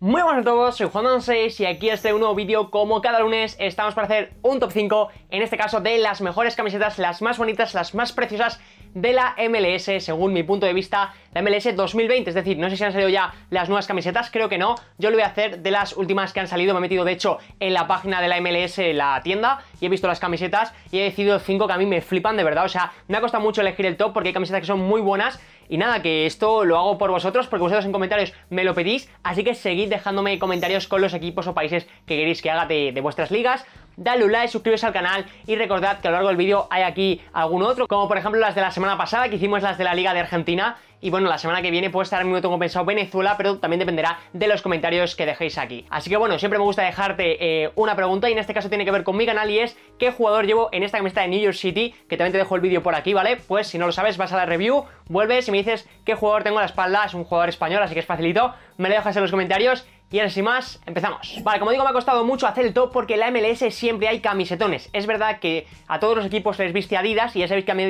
Muy buenas a todos, soy Juan 6 y aquí este nuevo vídeo como cada lunes estamos para hacer un top 5, en este caso de las mejores camisetas, las más bonitas, las más preciosas de la MLS, según mi punto de vista, la MLS 2020, es decir, no sé si han salido ya las nuevas camisetas, creo que no, yo lo voy a hacer de las últimas que han salido, me he metido de hecho en la página de la MLS, la tienda, y he visto las camisetas y he decidido 5 que a mí me flipan de verdad, o sea, me ha costado mucho elegir el top porque hay camisetas que son muy buenas y nada, que esto lo hago por vosotros porque vosotros en comentarios me lo pedís, así que seguid dejándome comentarios con los equipos o países que queréis que haga de, de vuestras ligas dale un like, suscríbete al canal y recordad que a lo largo del vídeo hay aquí algún otro, como por ejemplo las de la semana pasada que hicimos las de la Liga de Argentina y bueno, la semana que viene puede estar un tengo compensado Venezuela, pero también dependerá de los comentarios que dejéis aquí. Así que bueno, siempre me gusta dejarte eh, una pregunta y en este caso tiene que ver con mi canal y es ¿qué jugador llevo en esta camiseta de New York City? Que también te dejo el vídeo por aquí, ¿vale? Pues si no lo sabes, vas a la review, vuelves y me dices qué jugador tengo a la espalda, es un jugador español, así que es facilito, me lo dejas en los comentarios y ahora sin más, empezamos. Vale, como digo, me ha costado mucho hacer el top porque la MLS siempre hay camisetones. Es verdad que a todos los equipos les viste Adidas y ya sabéis que a mí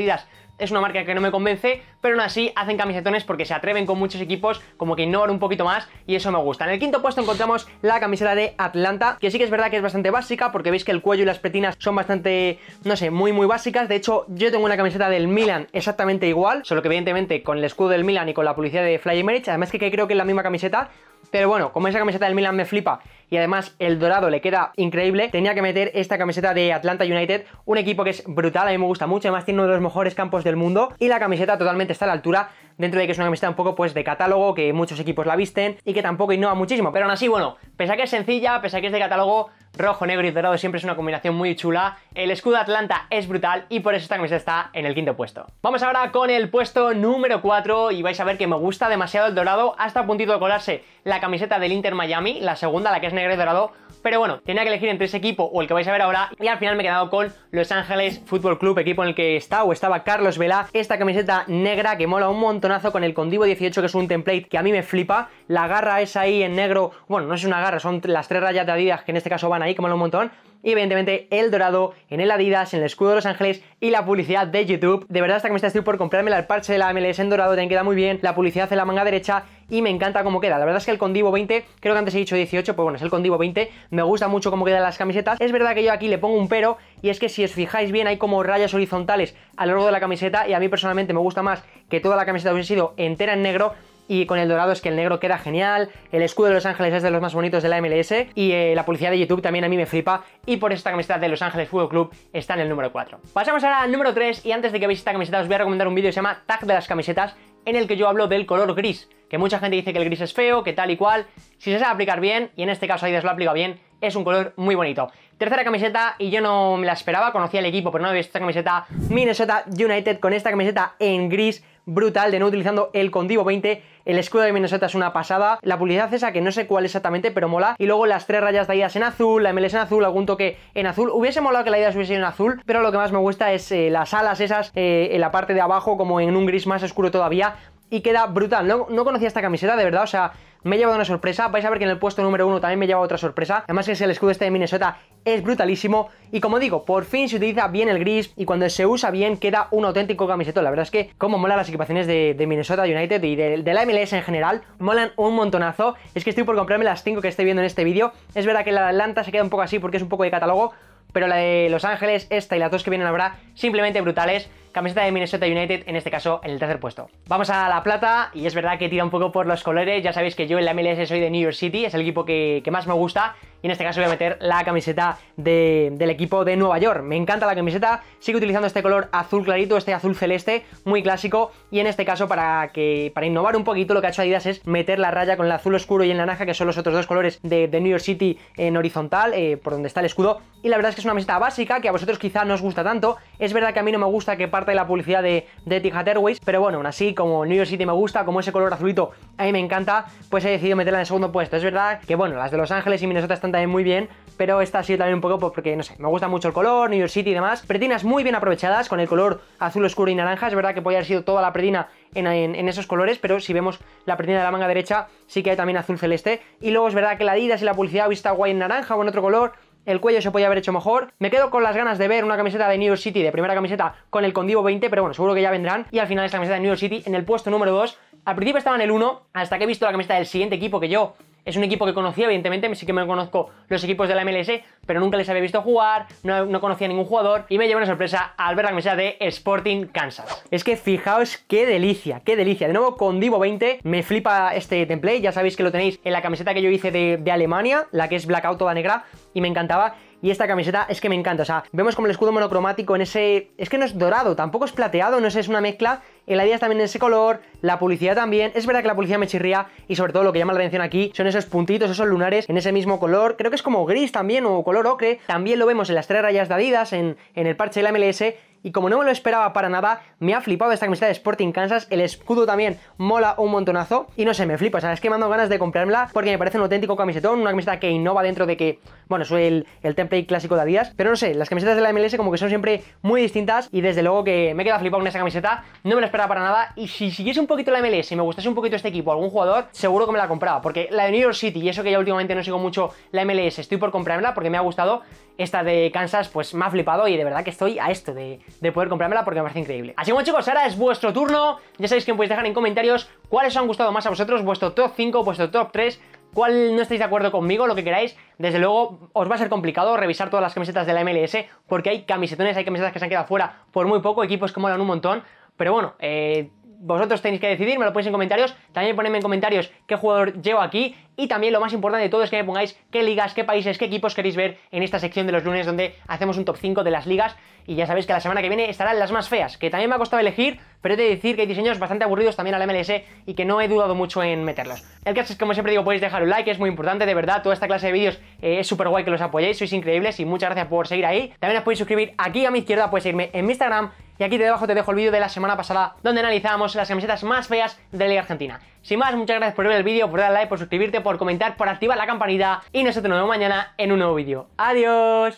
es una marca que no me convence, pero aún así hacen camisetones porque se atreven con muchos equipos, como que innovan un poquito más y eso me gusta. En el quinto puesto encontramos la camiseta de Atlanta, que sí que es verdad que es bastante básica porque veis que el cuello y las petinas son bastante, no sé, muy muy básicas. De hecho, yo tengo una camiseta del Milan exactamente igual, solo que evidentemente con el escudo del Milan y con la publicidad de Fly Emirates, además que creo que es la misma camiseta, pero bueno, como esa camiseta del Milan me flipa y además el dorado le queda increíble, tenía que meter esta camiseta de Atlanta United, un equipo que es brutal, a mí me gusta mucho, además tiene uno de los mejores campos del mundo y la camiseta totalmente está a la altura dentro de que es una camiseta un poco pues de catálogo, que muchos equipos la visten y que tampoco innova muchísimo, pero aún así, bueno, pese a que es sencilla, pese a que es de catálogo, rojo, negro y dorado siempre es una combinación muy chula. El escudo Atlanta es brutal y por eso esta camiseta está en el quinto puesto. Vamos ahora con el puesto número 4 y vais a ver que me gusta demasiado el dorado hasta a puntito de colarse la camiseta del Inter Miami, la segunda, la que es negro y dorado, pero bueno, tenía que elegir entre ese equipo o el que vais a ver ahora y al final me he quedado con Los Ángeles Fútbol Club, equipo en el que está o estaba Carlos Velaz, esta camiseta negra que mola un montonazo con el Condivo 18 que es un template que a mí me flipa, la garra es ahí en negro, bueno, no es una garra, son las tres rayas de Adidas que en este caso van a ahí que mola un montón. Y evidentemente el dorado en el Adidas, en el escudo de Los Ángeles y la publicidad de YouTube. De verdad esta camiseta estoy por comprarme la parche de la MLS en dorado, también queda muy bien. La publicidad en la manga derecha y me encanta cómo queda. La verdad es que el Condivo 20, creo que antes he dicho 18, pues bueno, es el Condivo 20. Me gusta mucho cómo quedan las camisetas. Es verdad que yo aquí le pongo un pero y es que si os fijáis bien hay como rayas horizontales a lo largo de la camiseta y a mí personalmente me gusta más que toda la camiseta hubiese sido entera en negro y con el dorado es que el negro queda genial, el escudo de Los Ángeles es de los más bonitos de la MLS y eh, la publicidad de YouTube también a mí me flipa y por esta camiseta de Los Ángeles Fútbol Club está en el número 4. Pasamos ahora al número 3 y antes de que veáis esta camiseta os voy a recomendar un vídeo que se llama Tag de las camisetas en el que yo hablo del color gris, que mucha gente dice que el gris es feo, que tal y cual, si se sabe aplicar bien, y en este caso Adidas lo aplica bien, es un color muy bonito. Tercera camiseta, y yo no me la esperaba, conocía el equipo, pero no había visto esta camiseta Minnesota United con esta camiseta en gris brutal de no utilizando el Condivo 20. El escudo de Minnesota es una pasada. La publicidad esa que no sé cuál exactamente, pero mola. Y luego las tres rayas de en azul, la MLS en azul, algún toque en azul. Hubiese molado que la idea hubiese en azul, pero lo que más me gusta es eh, las alas esas eh, en la parte de abajo, como en un gris más oscuro todavía. Y queda brutal. No, no conocía esta camiseta, de verdad. O sea, me he llevado una sorpresa. Vais a ver que en el puesto número uno también me he llevado otra sorpresa. Además que es el escudo este de Minnesota, es brutalísimo. Y como digo, por fin se utiliza bien el gris y cuando se usa bien queda un auténtico camisetón. La verdad es que como mola las equipaciones de, Minnesota United y de, la MLS en general, molan un montonazo. Es que estoy por comprarme las 5 que estoy viendo en este vídeo. Es verdad que la de Atlanta se queda un poco así porque es un poco de catálogo, pero la de Los Ángeles, esta y las dos que vienen ahora, simplemente brutales. Camiseta de Minnesota United, en este caso en el tercer puesto. Vamos a la plata, y es verdad que tira un poco por los colores. Ya sabéis que yo en la MLS soy de New York City, es el equipo que, más me gusta. Y en este caso voy a meter la camiseta del equipo de Nueva York. Me encanta la camiseta, sigue utilizando este color azul clarito, este azul celeste, muy clásico. Y en este caso, para, que, para innovar un poquito, lo que ha hecho Adidas es meter la raya con el azul oscuro y el naranja, que son los otros dos colores de, New York City en horizontal, eh, por donde está el escudo. Y la verdad es que es una camiseta básica que a vosotros quizá no os gusta tanto. Es verdad que a mí no me gusta que parte de la publicidad de, de hat Airways, pero bueno, aún así, como New York City me gusta, como ese color azulito a mí me encanta, pues he decidido meterla en segundo puesto. Es verdad que, bueno, las de Los Ángeles y Minnesota están también muy bien, pero esta ha sido también un poco pues, porque, no sé, me gusta mucho el color, New York City y demás. Pretinas muy bien aprovechadas, con el color azul oscuro y naranja, es verdad que podría haber sido toda la pretina en, esos colores, pero si vemos la pretina de la manga derecha, sí que hay también azul celeste. Y luego es verdad que la Adidas y la publicidad ha visto guay en naranja o en otro color, el cuello se podía haber hecho mejor. Me quedo con las ganas de ver una camiseta de New York City, de primera camiseta, con el Condivo 20, pero bueno, seguro que ya vendrán. Y al final esta camiseta de New York City en el puesto número 2. Al principio estaba en el 1, hasta que he visto la camiseta del siguiente equipo que yo es un equipo que conocía, evidentemente, sí que me conozco los equipos de la MLS, pero nunca les había visto jugar, no, conocía ningún jugador y me llevo una sorpresa al ver la camiseta de Sporting Kansas. Es que fijaos qué delicia, qué delicia. De nuevo con Divo 20 me flipa este template, ya sabéis que lo tenéis en la camiseta que yo hice de, Alemania, la que es blackout toda negra y me encantaba y esta camiseta es que me encanta, o sea, vemos como el escudo monocromático en ese... Es que no es dorado, tampoco es plateado, no sé, es una mezcla, el adidas también en ese color, la publicidad también, es verdad que la publicidad me chirría y sobre todo lo que llama la atención aquí son esos puntitos, esos lunares en ese mismo color, creo que es como gris también o color también lo vemos en las tres rayas dadidas en, en el parche de la MLS, y como no me lo esperaba para nada, me ha flipado esta camiseta de Sporting Kansas, el escudo también mola un montonazo y no sé, me flipa, o sea, es que me han ganas de comprármela porque me parece un auténtico camisetón, una camiseta que innova dentro de que, bueno, soy el, el template clásico de Adidas, pero no sé, las camisetas de la MLS como que son siempre muy distintas y desde luego que me queda flipado con esa camiseta, no me la esperaba para nada y si siguiese un poquito la MLS y me gustase un poquito este equipo, algún jugador, seguro que me la compraba, porque la de New York City y eso que ya últimamente no sigo mucho la MLS, estoy por comprarla porque me ha gustado esta de Kansas, pues me ha flipado y de verdad que estoy a esto de, poder comprármela porque me parece increíble. Así que bueno chicos, ahora es vuestro turno. Ya sabéis que me podéis dejar en comentarios cuáles os han gustado más a vosotros, vuestro top 5, vuestro top 3, cuál no estáis de acuerdo conmigo, lo que queráis. Desde luego os va a ser complicado revisar todas las camisetas de la MLS porque hay camisetones, hay camisetas que se han quedado fuera por muy poco, equipos que molan un montón. Pero bueno, eh, vosotros tenéis que decidir, me lo ponéis en comentarios, también ponedme en comentarios qué jugador llevo aquí y también lo más importante de todo es que me pongáis qué ligas, qué países, qué equipos queréis ver en esta sección de los lunes donde hacemos un top 5 de las ligas y ya sabéis que la semana que viene estarán las más feas, que también me ha costado elegir, pero he de decir que hay diseños bastante aburridos también al MLS y que no he dudado mucho en meterlos. El caso es que como siempre digo podéis dejar un like, es muy importante, de verdad, toda esta clase de vídeos eh, es súper guay que los apoyéis, sois increíbles y muchas gracias por seguir ahí. También os podéis suscribir aquí a mi izquierda, podéis seguirme en mi Instagram, y aquí debajo te dejo el vídeo de la semana pasada donde analizábamos las camisetas más feas de la Liga Argentina. Sin más, muchas gracias por ver el vídeo, por darle like, por suscribirte, por comentar, por activar la campanita y nosotros nos vemos mañana en un nuevo vídeo. ¡Adiós!